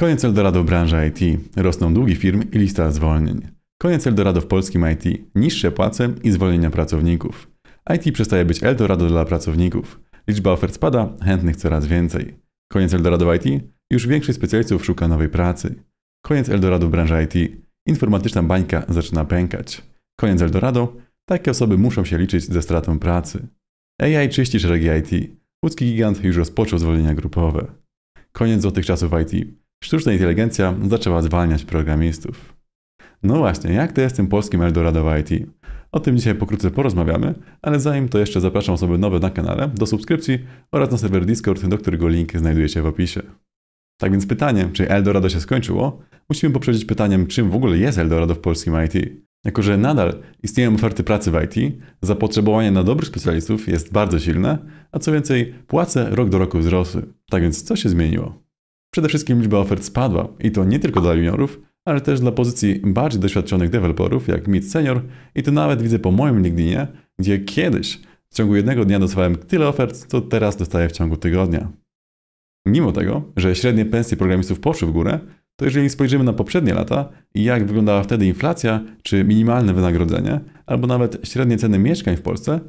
Koniec Eldorado branży IT. Rosną długi firm i lista zwolnień. Koniec Eldorado w polskim IT. Niższe płace i zwolnienia pracowników. IT przestaje być Eldorado dla pracowników. Liczba ofert spada, chętnych coraz więcej. Koniec Eldorado w IT. Już większość specjalistów szuka nowej pracy. Koniec Eldorado branży IT. Informatyczna bańka zaczyna pękać. Koniec Eldorado. Takie osoby muszą się liczyć ze stratą pracy. AI czyści szeregi IT. Łódzki gigant już rozpoczął zwolnienia grupowe. Koniec złotych czasów IT. Sztuczna inteligencja zaczęła zwalniać programistów. No właśnie, jak to jest tym polskim Eldorado IT? O tym dzisiaj pokrótce porozmawiamy, ale zanim to jeszcze zapraszam osoby nowe na kanale do subskrypcji oraz na serwer Discord, do którego link znajduje się w opisie. Tak więc pytanie, czy Eldorado się skończyło, musimy poprzedzić pytaniem, czym w ogóle jest Eldorado w polskim IT. Jako, że nadal istnieją oferty pracy w IT, zapotrzebowanie na dobrych specjalistów jest bardzo silne, a co więcej, płace rok do roku wzrosły. Tak więc co się zmieniło? Przede wszystkim liczba ofert spadła i to nie tylko dla juniorów, ale też dla pozycji bardziej doświadczonych deweloperów jak mid senior i to nawet widzę po moim LinkedInie, gdzie kiedyś w ciągu jednego dnia dostawałem tyle ofert, co teraz dostaję w ciągu tygodnia. Mimo tego, że średnie pensje programistów poszły w górę, to jeżeli spojrzymy na poprzednie lata i jak wyglądała wtedy inflacja, czy minimalne wynagrodzenie, albo nawet średnie ceny mieszkań w Polsce,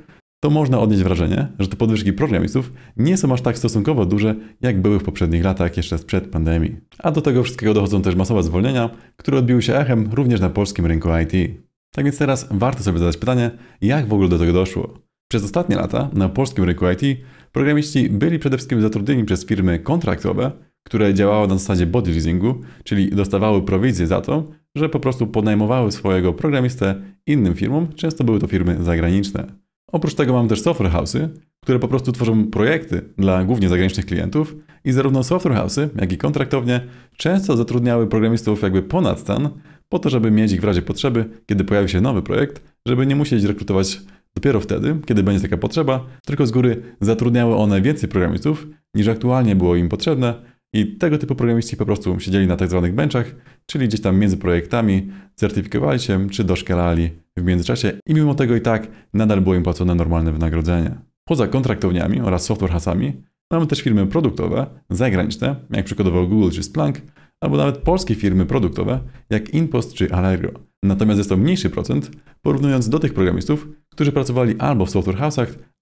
to można odnieść wrażenie, że te podwyżki programistów nie są aż tak stosunkowo duże, jak były w poprzednich latach jeszcze sprzed pandemii. A do tego wszystkiego dochodzą też masowe zwolnienia, które odbiły się echem również na polskim rynku IT. Tak więc teraz warto sobie zadać pytanie, jak w ogóle do tego doszło. Przez ostatnie lata na polskim rynku IT programiści byli przede wszystkim zatrudnieni przez firmy kontraktowe, które działały na zasadzie body leasingu, czyli dostawały prowizję za to, że po prostu podnajmowały swojego programistę innym firmom, często były to firmy zagraniczne. Oprócz tego mamy też software house'y, które po prostu tworzą projekty dla głównie zagranicznych klientów i zarówno software house'y, jak i kontraktownie często zatrudniały programistów jakby ponad stan, po to, żeby mieć ich w razie potrzeby, kiedy pojawi się nowy projekt, żeby nie musieć rekrutować dopiero wtedy, kiedy będzie taka potrzeba, tylko z góry zatrudniały one więcej programistów niż aktualnie było im potrzebne, i tego typu programiści po prostu siedzieli na tak zwanych benchach, czyli gdzieś tam między projektami, certyfikowali się czy doszkalali w międzyczasie i mimo tego i tak nadal było im płacone normalne wynagrodzenie. Poza kontraktowniami oraz software hasami mamy też firmy produktowe, zagraniczne, jak przykładowo Google czy Splunk, albo nawet polskie firmy produktowe, jak Inpost czy Allegro. Natomiast jest to mniejszy procent, porównując do tych programistów, którzy pracowali albo w software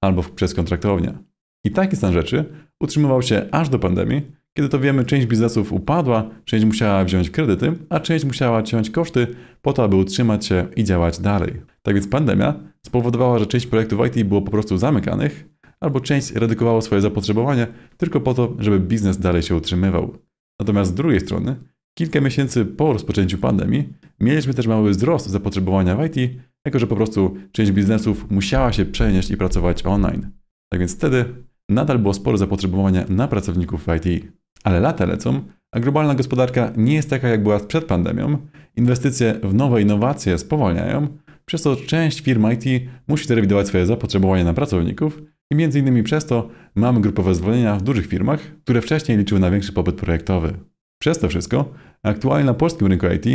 albo przez kontraktownię. I taki stan rzeczy utrzymywał się aż do pandemii, kiedy to wiemy, część biznesów upadła, część musiała wziąć kredyty, a część musiała ciąć koszty po to, aby utrzymać się i działać dalej. Tak więc pandemia spowodowała, że część projektów IT było po prostu zamykanych, albo część redukowało swoje zapotrzebowanie tylko po to, żeby biznes dalej się utrzymywał. Natomiast z drugiej strony, kilka miesięcy po rozpoczęciu pandemii, mieliśmy też mały wzrost zapotrzebowania w IT, jako że po prostu część biznesów musiała się przenieść i pracować online. Tak więc wtedy nadal było spore zapotrzebowanie na pracowników w IT. Ale lata lecą, a globalna gospodarka nie jest taka, jak była przed pandemią. Inwestycje w nowe innowacje spowalniają, przez to część firm IT musi zrewidować swoje zapotrzebowanie na pracowników i między innymi przez to mamy grupowe zwolnienia w dużych firmach, które wcześniej liczyły na większy popyt projektowy. Przez to wszystko aktualnie na polskim rynku IT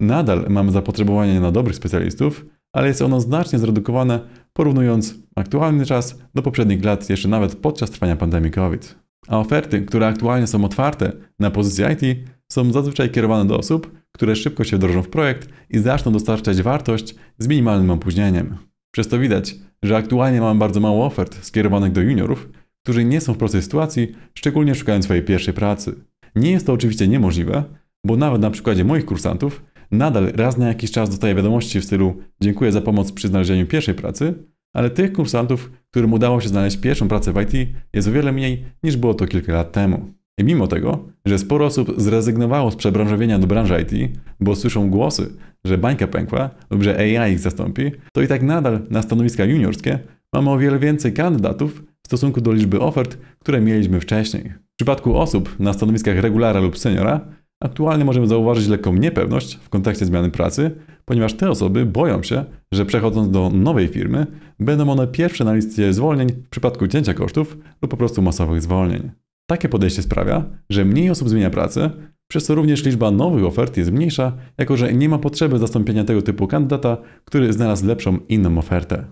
nadal mamy zapotrzebowanie na dobrych specjalistów, ale jest ono znacznie zredukowane porównując aktualny czas do poprzednich lat jeszcze nawet podczas trwania pandemii COVID a oferty, które aktualnie są otwarte na pozycje IT, są zazwyczaj kierowane do osób, które szybko się wdrożą w projekt i zaczną dostarczać wartość z minimalnym opóźnieniem. Przez to widać, że aktualnie mamy bardzo mało ofert skierowanych do juniorów, którzy nie są w prostej sytuacji, szczególnie szukając swojej pierwszej pracy. Nie jest to oczywiście niemożliwe, bo nawet na przykładzie moich kursantów nadal raz na jakiś czas dostaję wiadomości w stylu dziękuję za pomoc przy znalezieniu pierwszej pracy, ale tych kursantów, którym udało się znaleźć pierwszą pracę w IT, jest o wiele mniej niż było to kilka lat temu. I mimo tego, że sporo osób zrezygnowało z przebranżowienia do branży IT, bo słyszą głosy, że bańka pękła lub że AI ich zastąpi, to i tak nadal na stanowiska juniorskie mamy o wiele więcej kandydatów w stosunku do liczby ofert, które mieliśmy wcześniej. W przypadku osób na stanowiskach regulara lub seniora Aktualnie możemy zauważyć lekką niepewność w kontekście zmiany pracy, ponieważ te osoby boją się, że przechodząc do nowej firmy, będą one pierwsze na liście zwolnień w przypadku cięcia kosztów lub po prostu masowych zwolnień. Takie podejście sprawia, że mniej osób zmienia pracę, przez co również liczba nowych ofert jest mniejsza, jako że nie ma potrzeby zastąpienia tego typu kandydata, który znalazł lepszą inną ofertę.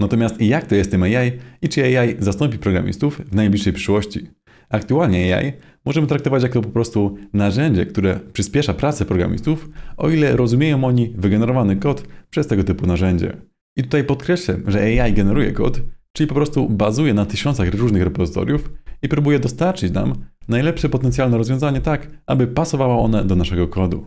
Natomiast jak to jest tym AI i czy AI zastąpi programistów w najbliższej przyszłości? Aktualnie AI możemy traktować jako po prostu narzędzie, które przyspiesza pracę programistów, o ile rozumieją oni wygenerowany kod przez tego typu narzędzie. I tutaj podkreślę, że AI generuje kod, czyli po prostu bazuje na tysiącach różnych repozytoriów i próbuje dostarczyć nam najlepsze potencjalne rozwiązanie tak, aby pasowało one do naszego kodu.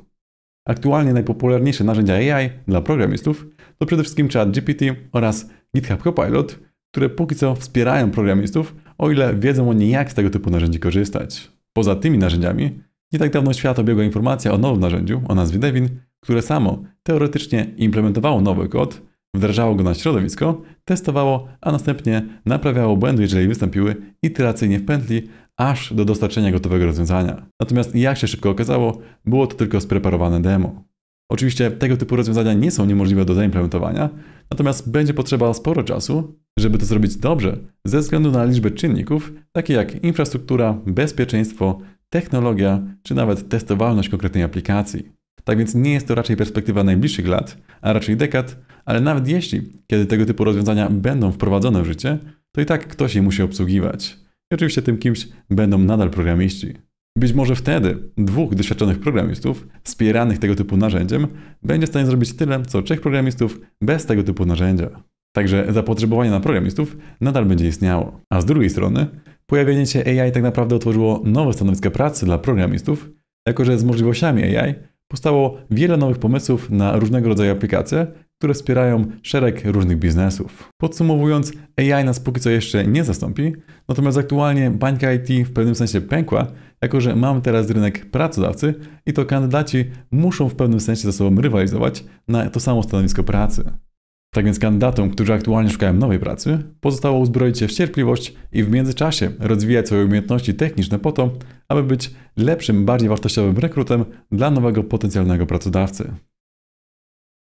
Aktualnie najpopularniejsze narzędzia AI dla programistów to przede wszystkim ChatGPT oraz GitHub Copilot, które póki co wspierają programistów o ile wiedzą oni, jak z tego typu narzędzi korzystać. Poza tymi narzędziami, nie tak dawno świat obiegła informacja o nowym narzędziu o nazwie Devin, które samo teoretycznie implementowało nowy kod, wdrażało go na środowisko, testowało, a następnie naprawiało błędy, jeżeli wystąpiły, iteracyjnie w pętli, aż do dostarczenia gotowego rozwiązania. Natomiast jak się szybko okazało, było to tylko spreparowane demo. Oczywiście tego typu rozwiązania nie są niemożliwe do zaimplementowania, natomiast będzie potrzeba sporo czasu żeby to zrobić dobrze, ze względu na liczbę czynników, takie jak infrastruktura, bezpieczeństwo, technologia czy nawet testowalność konkretnej aplikacji. Tak więc nie jest to raczej perspektywa najbliższych lat, a raczej dekad, ale nawet jeśli, kiedy tego typu rozwiązania będą wprowadzone w życie, to i tak ktoś je musi obsługiwać. I oczywiście tym kimś będą nadal programiści. Być może wtedy dwóch doświadczonych programistów, wspieranych tego typu narzędziem, będzie w stanie zrobić tyle, co trzech programistów bez tego typu narzędzia. Także zapotrzebowanie na programistów nadal będzie istniało. A z drugiej strony, pojawienie się AI tak naprawdę otworzyło nowe stanowiska pracy dla programistów, jako że z możliwościami AI powstało wiele nowych pomysłów na różnego rodzaju aplikacje, które wspierają szereg różnych biznesów. Podsumowując, AI nas póki co jeszcze nie zastąpi, natomiast aktualnie bańka IT w pewnym sensie pękła, jako że mamy teraz rynek pracodawcy i to kandydaci muszą w pewnym sensie ze sobą rywalizować na to samo stanowisko pracy. Tak więc kandydatom, którzy aktualnie szukają nowej pracy, pozostało uzbroić się w cierpliwość i w międzyczasie rozwijać swoje umiejętności techniczne po to, aby być lepszym, bardziej wartościowym rekrutem dla nowego potencjalnego pracodawcy.